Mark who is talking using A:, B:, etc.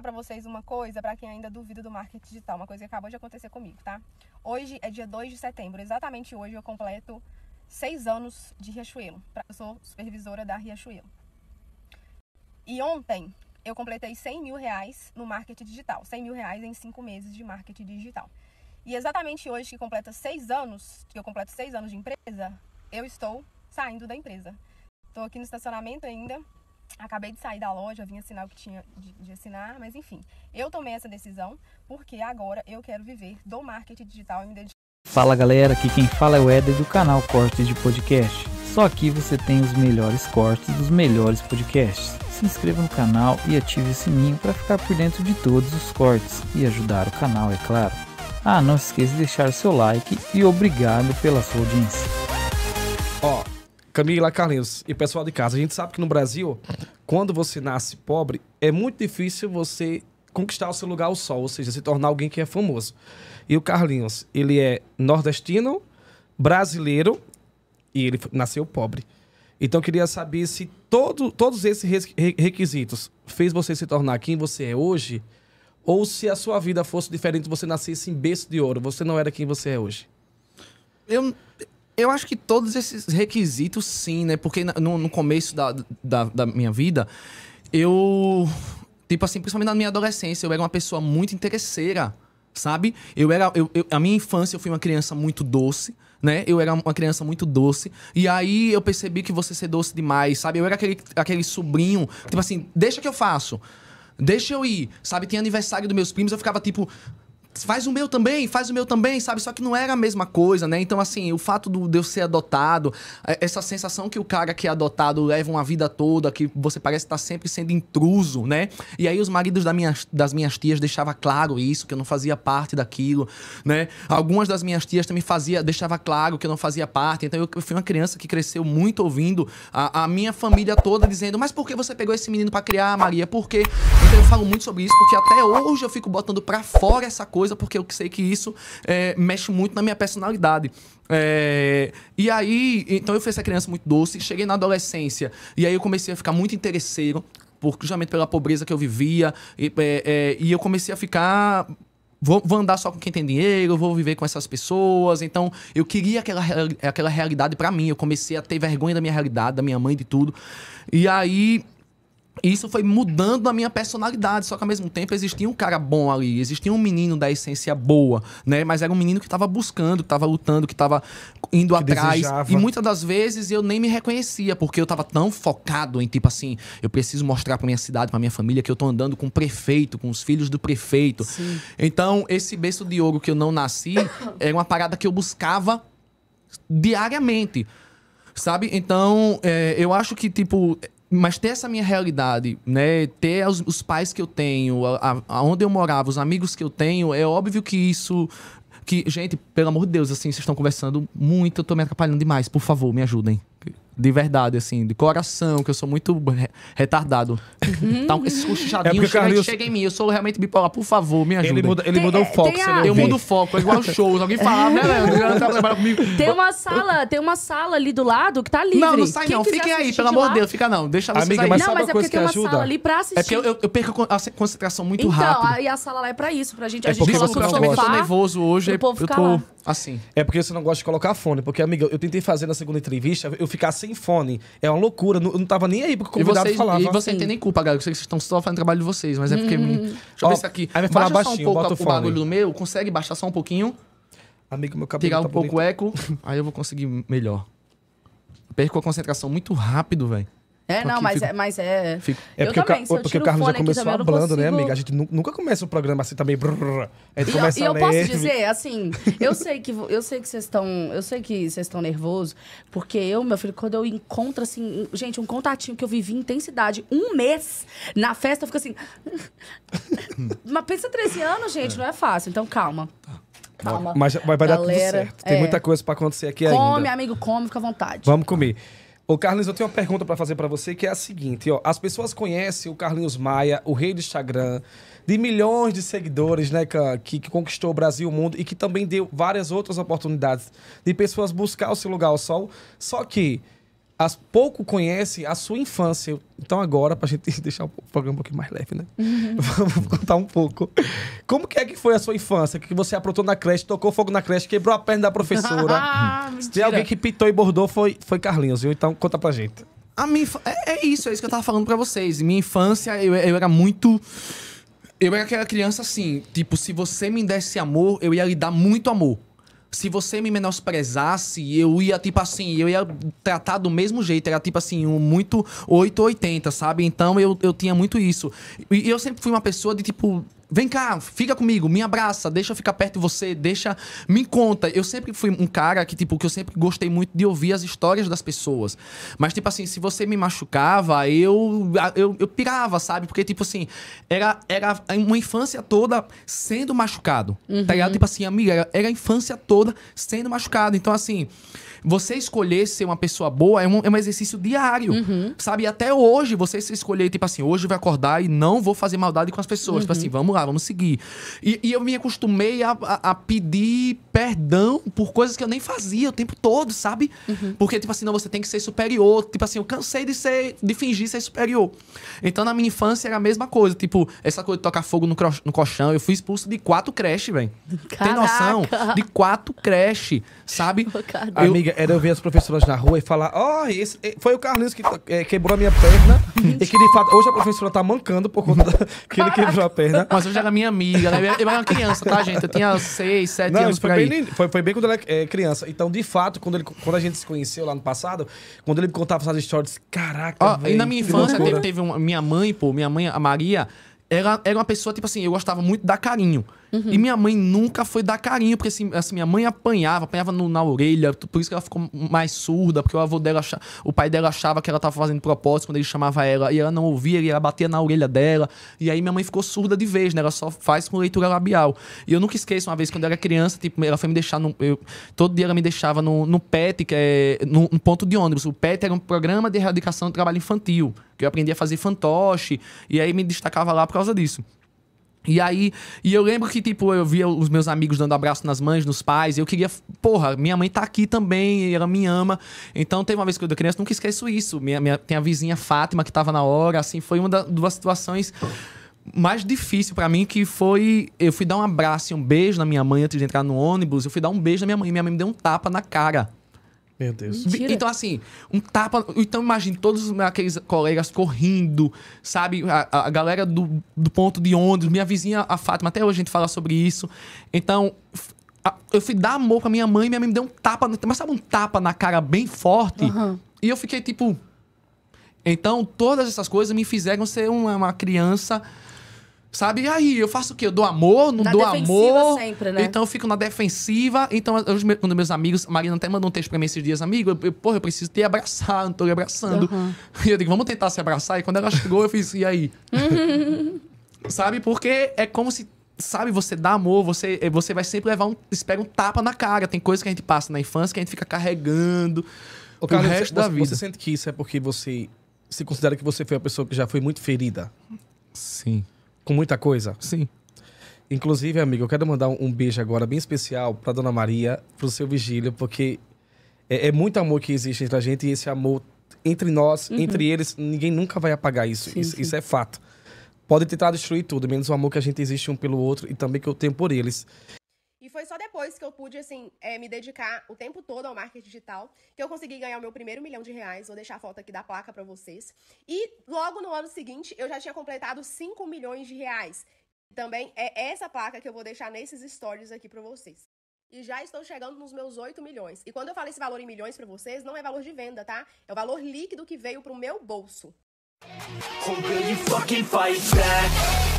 A: contar para vocês uma coisa, para quem ainda duvida do marketing digital, uma coisa que acabou de acontecer comigo, tá? Hoje é dia 2 de setembro, exatamente hoje eu completo seis anos de Riachuelo. Eu sou supervisora da Riachuelo. E ontem eu completei 100 mil reais no marketing digital. 100 mil reais em cinco meses de marketing digital. E exatamente hoje que completa seis anos, que eu completo seis anos de empresa, eu estou saindo da empresa. Estou aqui no estacionamento ainda, Acabei de sair da loja, vim assinar o que tinha de, de, assinar, mas enfim, eu tomei essa decisão porque agora eu quero viver do marketing digital
B: e me dedicar. Fala galera, aqui quem fala é o Eder do canal Cortes de Podcast. Só aqui você tem os melhores cortes dos melhores podcasts. Se inscreva no canal e ative o sininho para ficar por dentro de todos os cortes e ajudar o canal, é claro. Ah, não esqueça de deixar o seu like e obrigado pela sua audiência. Ó, oh Camila, Carlinhos e pessoal de casa, a gente sabe que no Brasil, quando você nasce pobre, é muito difícil você conquistar o seu lugar ao sol, ou seja, se tornar alguém que é famoso. E o Carlinhos, ele é nordestino, brasileiro e ele nasceu pobre. Então eu queria saber se todo, todos esses requisitos fez você se tornar quem você é hoje, ou se a sua vida fosse diferente, você nascesse em berço de ouro, você não era quem você é hoje. Eu, eu acho que todos esses requisitos, sim, né? Porque no,
C: no começo da, da, da minha vida, eu. Tipo assim, principalmente na minha adolescência, eu era uma pessoa muito interesseira sabe? Eu era, eu, eu, a minha infância eu fui uma criança muito doce, né? Eu era uma criança muito doce. E aí eu percebi que você ser doce demais, sabe? Eu era aquele, aquele sobrinho, tipo assim, deixa que eu faço. Deixa eu ir, sabe? Tinha aniversário dos meus primos, eu ficava tipo, faz o meu também, faz o meu também, sabe? Só que não era a mesma coisa, né? Então, assim, o fato do, de eu ser adotado, é, essa sensação que o cara que é adotado leva uma vida toda, que você parece estar tá sempre sendo intruso, né? E aí os maridos da minha, das minhas tias deixavam claro isso, que eu não fazia parte daquilo, né? Algumas das minhas tias também fazia, deixava claro que eu não fazia parte. Então, eu, eu fui uma criança que cresceu muito ouvindo a, a minha família toda dizendo, mas por que você pegou esse menino para criar, Maria? Por quê? Então, eu falo muito sobre isso, porque até hoje eu fico botando para fora essa coisa coisa, porque eu sei que isso é, mexe muito na minha personalidade. É, e aí, então eu fui essa criança muito doce, cheguei na adolescência, e aí eu comecei a ficar muito interesseiro, por, justamente pela pobreza que eu vivia, e, é, é e eu comecei a ficar Vou, vou, andar só com quem tem dinheiro, vou viver com essas pessoas. Então, eu queria aquela, aquela realidade para mim. Eu comecei a ter vergonha da minha realidade, da minha mãe, de tudo. E aí, isso foi mudando a minha personalidade, só que ao mesmo tempo existia um cara bom ali, existia um menino da essência boa, né? Mas era um menino que estava buscando, que estava lutando, que estava indo que atrás. Desejava. E muitas das vezes eu nem me reconhecia, porque eu estava tão focado em tipo assim, eu preciso mostrar para minha cidade, para minha família que eu estou andando com o prefeito, com os filhos do prefeito. Sim. Então, esse berço de ouro que eu não nasci era uma parada que eu buscava diariamente. Sabe? Então, é, eu acho que tipo mas ter essa minha realidade, né? Ter os, os pais que eu tenho, aonde onde eu morava, os amigos que eu tenho, é óbvio que isso. Que, gente, pelo amor de Deus, assim, vocês estão conversando muito, eu tô me atrapalhando demais. Por favor, me ajudem de verdade, assim, de coração, que eu sou muito re retardado. Uhum. Tá esses cochichadinhos, é Carlinhos... chega em mim, eu sou realmente bipolar, por favor, me ajuda. Ele muda, ele tem, muda o é, foco, você a... Eu mudo o foco, é igual shows, alguém fala, né, comigo Tem uma
A: sala, tem uma sala ali do lado que tá livre. Não, não sai Quem não, fiquem aí, pelo amor de Deus, fica
C: não, deixa vocês Amiga, aí. Mas não, mas é porque tem uma sala ali pra assistir. É porque eu, eu, eu perco a concentração
B: muito então, rápido.
A: Então, e a sala lá é pra isso, pra gente, a gente coloca o Eu tô nervoso hoje, eu tô...
B: Assim. É porque você não gosta de colocar fone. Porque, amiga, eu tentei fazer na segunda entrevista, eu ficar sem fone. É uma loucura. Eu não tava nem aí porque o convidado e vocês, falava. E você não tem nem culpa, galera. Eu sei que vocês estão só fazendo trabalho de vocês,
C: mas é porque. Hum. Deixa eu ver isso aqui. Aí me fala baixinho, só um pouco o, fone. bagulho do meu. Consegue baixar só um pouquinho? Amigo, meu cabelo. Tirar tá um pouco o eco. aí eu vou conseguir melhor. Perco a concentração muito rápido,
B: velho. É, não, mas, é, mas é. Fico... É porque, também, o, ca... porque o Carlos já começou também, falando, né, consigo... né, amiga? A gente nunca começa o programa assim também. Brrr, a gente e começa eu, e eu posso dizer,
A: assim, eu sei que eu sei que vocês estão. Eu sei que vocês estão nervosos, porque eu, meu filho, quando eu encontro, assim, gente, um contatinho que eu vivi intensidade um mês na festa, eu fico assim. mas pensa 13 anos, gente, é. não é fácil. Então, calma. Tá. Calma. Mas, vai Galera, dar tudo certo. Tem é. muita
B: coisa pra acontecer aqui come, ainda. Come,
A: amigo, come, fica à vontade.
B: Vamos comer. Ô Carlinhos, eu tenho uma pergunta para fazer para você que é a seguinte, ó. As pessoas conhecem o Carlinhos Maia, o rei do Instagram, de milhões de seguidores, né, que, que conquistou o Brasil e o mundo e que também deu várias outras oportunidades de pessoas buscar o seu lugar ao sol. Só que as, pouco conhece a sua infância. Então agora, para gente deixar o programa um pouquinho mais leve, né? Uhum. Vamos contar um pouco. Como que é que foi a sua infância? Que você aprontou na creche, tocou fogo na creche, quebrou a perna da professora. Se tem alguém que pitou e bordou, foi, foi Carlinhos, viu? Então conta pra gente.
C: A minha, é, é isso, é isso que eu tava falando para vocês. Minha infância, eu, eu era muito... Eu era aquela criança assim, tipo, se você me desse amor, eu ia lhe dar muito amor se você me menosprezasse, eu ia, tipo assim, eu ia tratar do mesmo jeito. Era, tipo assim, um muito 880, sabe? Então eu, eu tinha muito isso. E eu sempre fui uma pessoa de, tipo, Vem cá, fica comigo, me abraça, deixa eu ficar perto de você, deixa. Me conta. Eu sempre fui um cara que, tipo, que eu sempre gostei muito de ouvir as histórias das pessoas. Mas, tipo assim, se você me machucava, eu, eu, eu pirava, sabe? Porque, tipo assim, era, era uma infância toda sendo machucado. Tá uhum. Tá ligado? Tipo assim, amiga, era, era a infância toda sendo machucado. Então, assim, você escolher ser uma pessoa boa é um, é um exercício diário. Uhum. Sabe? E até hoje, você se escolher, tipo assim, hoje vai acordar e não vou fazer maldade com as pessoas. Uhum. Tipo assim, uhum. vamos lá lá, vamos seguir. E, e eu me acostumei a, a, a, pedir perdão por coisas que eu nem fazia o tempo todo, sabe? Uhum. Porque, tipo assim, não, você tem que ser superior. Tipo assim, eu cansei de ser, de fingir ser superior. Então, na minha infância era a mesma coisa. Tipo, essa coisa de tocar fogo no, cro- no colchão. Eu fui expulso de quatro creches, velho. Tem noção? De quatro creches,
B: sabe? Eu... Amiga, era eu ver as professoras na rua e falar: ó, oh, esse, foi o Carlinhos que é, quebrou a minha perna. e que de fato, hoje a professora tá mancando por conta da, que ele quebrou a perna. Mas já era minha amiga. Né? Eu era uma criança, tá, gente? Eu tinha 6, 7 anos foi por aí. Bem, foi, foi, bem quando ela é, é criança. Então, de fato, quando, ele, quando a gente se conheceu lá no passado, quando ele me contava essas histórias, caraca, ah, véio, E na minha infância, teve, teve
C: uma, minha mãe, pô, minha mãe, a Maria, era, era uma pessoa, tipo assim, eu gostava muito da carinho. Uhum. E minha mãe nunca foi dar carinho, porque assim, assim minha mãe apanhava, apanhava no, na orelha, por isso que ela ficou mais surda, porque o avô dela, achava, o pai dela achava que ela tava fazendo propósito quando ele chamava ela, e ela não ouvia, e ela batia na orelha dela, e aí minha mãe ficou surda de vez, né? Ela só faz com leitura labial. E eu nunca esqueço uma vez, quando eu era criança, tipo, ela foi me deixar, no, eu, todo dia ela me deixava no, no PET, que é no ponto de ônibus. O PET era um programa de erradicação do trabalho infantil, que eu aprendi a fazer fantoche, e aí me destacava lá por causa disso. E aí, e eu lembro que, tipo, eu via os meus amigos dando abraço nas mães, nos pais, eu queria, porra, minha mãe tá aqui também, ela me ama. Então, tem uma vez que eu era criança, nunca esqueço isso. Minha, minha, tem a vizinha Fátima que tava na hora, assim, foi uma das duas situações mais difícil para mim que foi eu fui dar um abraço e um beijo na minha mãe antes de entrar no ônibus eu fui dar um beijo na minha mãe e minha mãe me deu um tapa na cara
B: meu Deus. Mentira.
C: Então, assim, um tapa. Então, imagine todos aqueles colegas correndo, sabe? A, a galera do, do ponto de ônibus, minha vizinha, a Fátima, até hoje a gente fala sobre isso. Então, a, eu fui dar amor pra minha mãe, minha mãe me deu um tapa, mas sabe, um tapa na cara bem forte. Uhum. E eu fiquei tipo. Então, todas essas coisas me fizeram ser uma, uma criança Sabe? E aí, eu faço o quê? Eu dou amor, não na dou amor. Sempre, né? Então eu fico na defensiva. Então, um quando meus amigos, a Marina até mandou um texto pra mim esses dias, amigo, eu, eu, porra, eu preciso te abraçar, não tô lhe abraçando. Uhum. E eu digo, vamos tentar se abraçar. E quando ela chegou, eu fiz, e aí? sabe? Porque é como se sabe, você dá amor, você, é, você vai sempre levar um. Espera um tapa na cara. Tem coisas
B: que a gente passa na infância que a gente fica
C: carregando o cara, resto você, da vida. Você sente
B: que isso é porque você se considera que você foi a pessoa que já foi muito ferida? Sim. Com muita coisa? Sim. Inclusive, amigo, eu quero mandar um beijo agora bem especial para Dona Maria, para o seu Vigílio, porque é, é, muito amor que existe entre a gente e esse amor entre nós, uhum. entre eles, ninguém nunca vai apagar isso. Sim, isso, sim. isso, é fato. Pode tentar destruir tudo, menos o amor que a gente existe um pelo outro e também que eu tenho por eles
A: foi só depois que eu pude, assim, é, me dedicar o tempo todo ao marketing digital, que eu consegui ganhar o meu primeiro milhão de reais. Vou deixar a foto aqui da placa para vocês. E logo no ano seguinte, eu já tinha completado 5 milhões de reais. Também é essa placa que eu vou deixar nesses stories aqui para vocês. E já estou chegando nos meus 8 milhões. E quando eu falo esse valor em milhões para vocês, não é valor de venda, tá? É o valor líquido que veio pro meu bolso. Hope you fucking fight back.